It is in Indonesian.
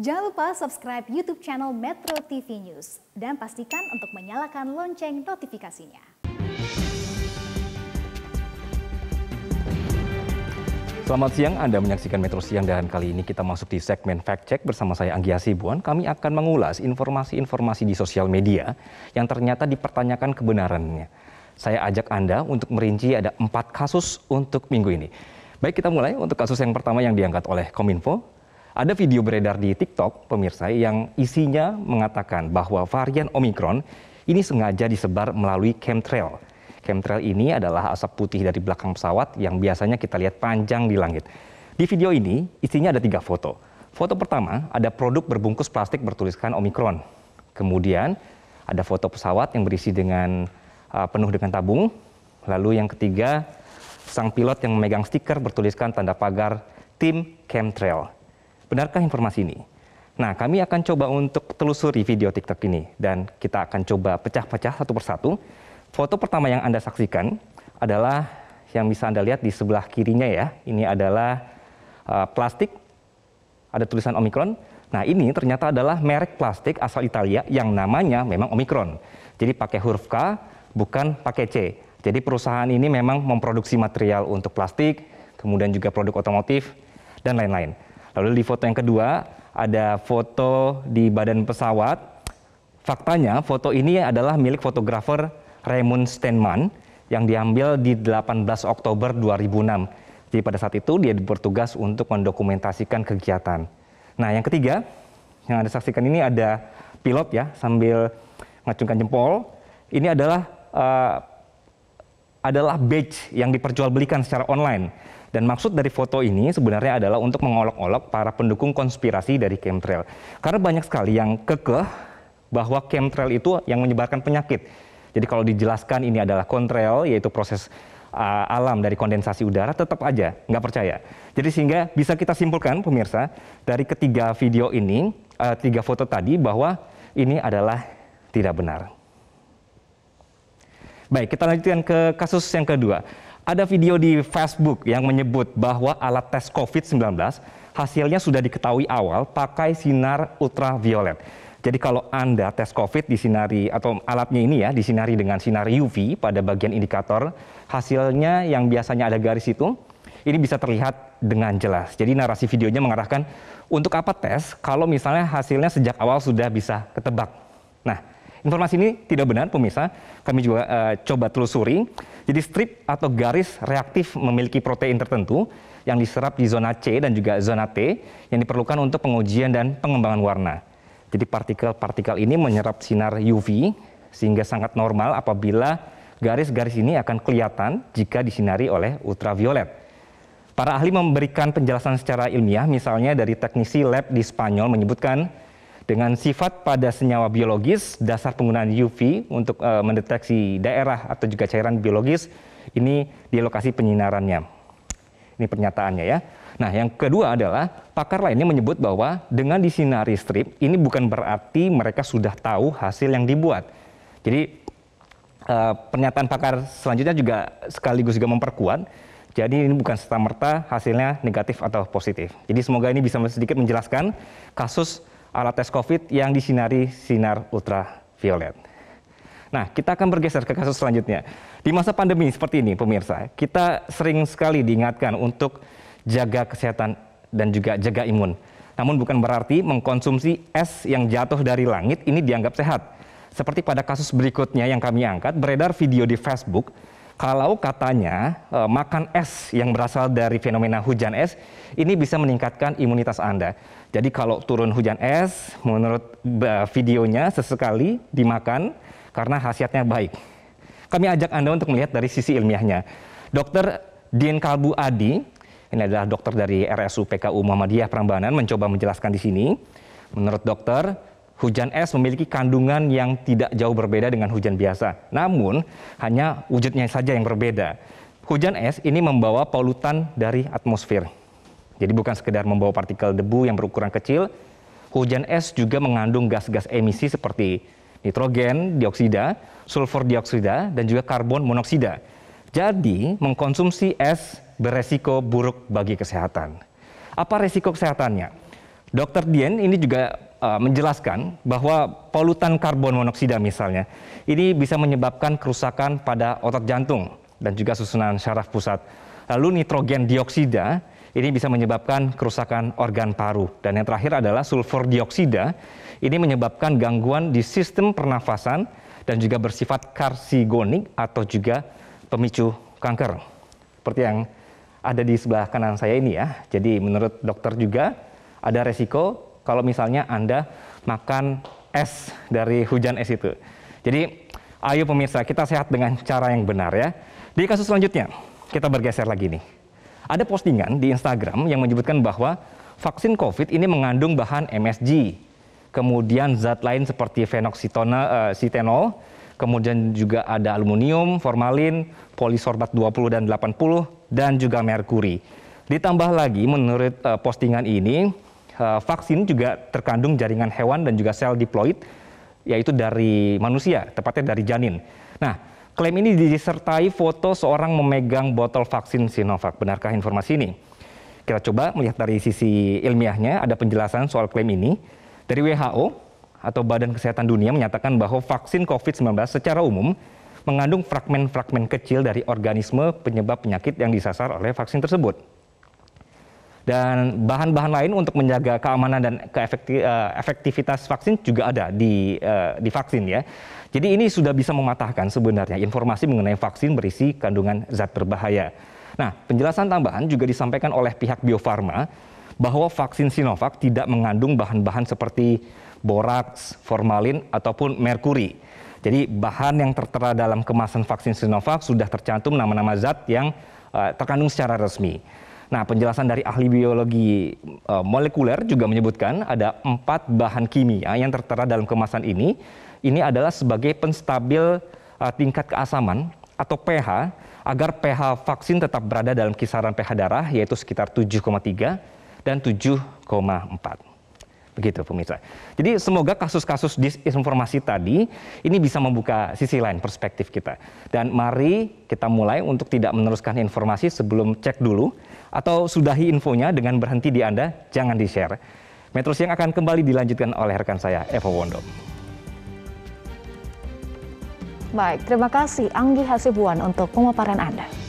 Jangan lupa subscribe YouTube channel Metro TV News dan pastikan untuk menyalakan lonceng notifikasinya. Selamat siang, Anda menyaksikan Metro Siang dan kali ini kita masuk di segmen Fact Check bersama saya Anggia Sibuan. Kami akan mengulas informasi-informasi di sosial media yang ternyata dipertanyakan kebenarannya. Saya ajak Anda untuk merinci ada empat kasus untuk minggu ini. Baik, kita mulai untuk kasus yang pertama yang diangkat oleh Kominfo ada video beredar di TikTok, pemirsa, yang isinya mengatakan bahwa varian Omicron ini sengaja disebar melalui chemtrail. Chemtrail ini adalah asap putih dari belakang pesawat yang biasanya kita lihat panjang di langit. Di video ini, isinya ada tiga foto. Foto pertama, ada produk berbungkus plastik bertuliskan Omicron. Kemudian, ada foto pesawat yang berisi dengan uh, penuh dengan tabung. Lalu yang ketiga, sang pilot yang memegang stiker bertuliskan tanda pagar tim Chemtrail. Benarkah informasi ini? Nah, kami akan coba untuk telusuri video TikTok ini dan kita akan coba pecah-pecah satu persatu. Foto pertama yang Anda saksikan adalah yang bisa Anda lihat di sebelah kirinya ya. Ini adalah uh, plastik, ada tulisan Omicron. Nah, ini ternyata adalah merek plastik asal Italia yang namanya memang Omicron. Jadi pakai huruf K, bukan pakai C. Jadi perusahaan ini memang memproduksi material untuk plastik, kemudian juga produk otomotif, dan lain-lain. Lalu di foto yang kedua ada foto di badan pesawat. Faktanya foto ini adalah milik fotografer Raymond Steinman yang diambil di 18 Oktober 2006. Jadi pada saat itu dia bertugas untuk mendokumentasikan kegiatan. Nah yang ketiga yang Anda saksikan ini ada pilot ya sambil ngacungkan jempol. Ini adalah uh, adalah badge yang diperjualbelikan secara online. Dan maksud dari foto ini sebenarnya adalah untuk mengolok-olok para pendukung konspirasi dari chemtrail. Karena banyak sekali yang kekeh bahwa chemtrail itu yang menyebarkan penyakit. Jadi kalau dijelaskan ini adalah kontrail, yaitu proses uh, alam dari kondensasi udara tetap aja nggak percaya. Jadi sehingga bisa kita simpulkan pemirsa dari ketiga video ini, uh, tiga foto tadi bahwa ini adalah tidak benar. Baik, kita lanjutkan ke kasus yang kedua. Ada video di Facebook yang menyebut bahwa alat tes COVID-19 hasilnya sudah diketahui awal pakai sinar ultraviolet. Jadi kalau Anda tes COVID di sinari atau alatnya ini ya di disinari dengan sinar UV pada bagian indikator, hasilnya yang biasanya ada garis itu ini bisa terlihat dengan jelas. Jadi narasi videonya mengarahkan untuk apa tes kalau misalnya hasilnya sejak awal sudah bisa ketebak. Nah, informasi ini tidak benar pemirsa. Kami juga uh, coba telusuri jadi strip atau garis reaktif memiliki protein tertentu yang diserap di zona C dan juga zona T yang diperlukan untuk pengujian dan pengembangan warna. Jadi partikel-partikel ini menyerap sinar UV sehingga sangat normal apabila garis-garis ini akan kelihatan jika disinari oleh ultraviolet. Para ahli memberikan penjelasan secara ilmiah, misalnya dari teknisi lab di Spanyol menyebutkan dengan sifat pada senyawa biologis dasar penggunaan UV untuk e, mendeteksi daerah atau juga cairan biologis ini di lokasi penyinarannya. Ini pernyataannya ya. Nah, yang kedua adalah pakar lainnya menyebut bahwa dengan disinari strip ini bukan berarti mereka sudah tahu hasil yang dibuat. Jadi e, pernyataan pakar selanjutnya juga sekaligus juga memperkuat jadi ini bukan serta-merta hasilnya negatif atau positif. Jadi semoga ini bisa sedikit menjelaskan kasus alat tes COVID yang disinari sinar ultraviolet. Nah, kita akan bergeser ke kasus selanjutnya. Di masa pandemi seperti ini, pemirsa, kita sering sekali diingatkan untuk jaga kesehatan dan juga jaga imun. Namun bukan berarti mengkonsumsi es yang jatuh dari langit ini dianggap sehat. Seperti pada kasus berikutnya yang kami angkat, beredar video di Facebook kalau katanya uh, makan es yang berasal dari fenomena hujan es ini bisa meningkatkan imunitas Anda. Jadi kalau turun hujan es, menurut eh, videonya sesekali dimakan karena khasiatnya baik. Kami ajak Anda untuk melihat dari sisi ilmiahnya. Dokter Dien Kalbu Adi, ini adalah dokter dari RSUPKU Muhammadiyah Prambanan, mencoba menjelaskan di sini. Menurut dokter, Hujan es memiliki kandungan yang tidak jauh berbeda dengan hujan biasa. Namun, hanya wujudnya saja yang berbeda. Hujan es ini membawa polutan dari atmosfer. Jadi bukan sekedar membawa partikel debu yang berukuran kecil, hujan es juga mengandung gas-gas emisi seperti nitrogen dioksida, sulfur dioksida, dan juga karbon monoksida. Jadi, mengkonsumsi es beresiko buruk bagi kesehatan. Apa resiko kesehatannya? Dokter Dien ini juga uh, menjelaskan bahwa polutan karbon monoksida misalnya ini bisa menyebabkan kerusakan pada otot jantung dan juga susunan syaraf pusat. Lalu nitrogen dioksida ini bisa menyebabkan kerusakan organ paru. Dan yang terakhir adalah sulfur dioksida. Ini menyebabkan gangguan di sistem pernafasan dan juga bersifat karsigonik atau juga pemicu kanker. Seperti yang ada di sebelah kanan saya ini ya. Jadi menurut dokter juga ada resiko kalau misalnya Anda makan es dari hujan es itu. Jadi, ayo pemirsa, kita sehat dengan cara yang benar ya. Di kasus selanjutnya, kita bergeser lagi nih. Ada postingan di Instagram yang menyebutkan bahwa vaksin COVID ini mengandung bahan MSG, kemudian zat lain seperti fenoxitenol, eh, kemudian juga ada aluminium, formalin, polisorbat 20 dan 80, dan juga merkuri. Ditambah lagi menurut eh, postingan ini, Eh, vaksin juga terkandung jaringan hewan dan juga sel diploid, yaitu dari manusia, tepatnya dari janin. Nah, klaim ini disertai foto seorang memegang botol vaksin Sinovac. Benarkah informasi ini? Kita coba melihat dari sisi ilmiahnya, ada penjelasan soal klaim ini. Dari WHO atau Badan Kesehatan Dunia menyatakan bahwa vaksin COVID-19 secara umum mengandung fragmen-fragmen kecil dari organisme penyebab penyakit yang disasar oleh vaksin tersebut. Dan bahan-bahan lain untuk menjaga keamanan dan eh, efektivitas vaksin juga ada di, eh, di vaksin ya. Jadi ini sudah bisa mematahkan sebenarnya informasi mengenai vaksin berisi kandungan zat berbahaya. Nah, penjelasan tambahan juga disampaikan oleh pihak Bio Farma bahwa vaksin Sinovac tidak mengandung bahan-bahan seperti boraks, formalin, ataupun merkuri. Jadi bahan yang tertera dalam kemasan vaksin Sinovac sudah tercantum nama-nama zat yang eh, terkandung secara resmi. Nah, penjelasan dari ahli biologi e, molekuler juga menyebutkan ada empat bahan kimia yang tertera dalam kemasan ini. Ini adalah sebagai penstabil e, tingkat keasaman atau pH agar pH vaksin tetap berada dalam kisaran pH darah yaitu sekitar 7,3 dan 7,4. Begitu pemirsa. Jadi semoga kasus-kasus disinformasi tadi ini bisa membuka sisi lain perspektif kita. Dan mari kita mulai untuk tidak meneruskan informasi sebelum cek dulu atau sudahi infonya dengan berhenti di Anda, jangan di-share. Metro Siang akan kembali dilanjutkan oleh rekan saya Eva Wondo. Baik, terima kasih Anggi Hasibuan untuk pemaparan Anda.